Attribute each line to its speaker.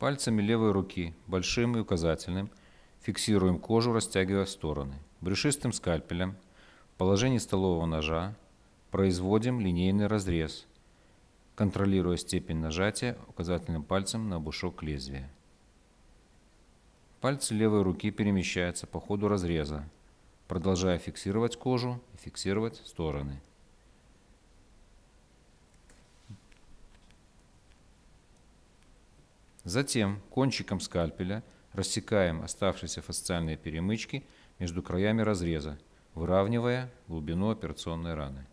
Speaker 1: Пальцами левой руки, большим и указательным, фиксируем кожу, растягивая в стороны. Брюшистым скальпелем в положении столового ножа производим линейный разрез, контролируя степень нажатия указательным пальцем на бушок лезвия. Пальцы левой руки перемещаются по ходу разреза, продолжая фиксировать кожу и фиксировать стороны. Затем кончиком скальпеля рассекаем оставшиеся фасциальные перемычки между краями разреза, выравнивая глубину операционной раны.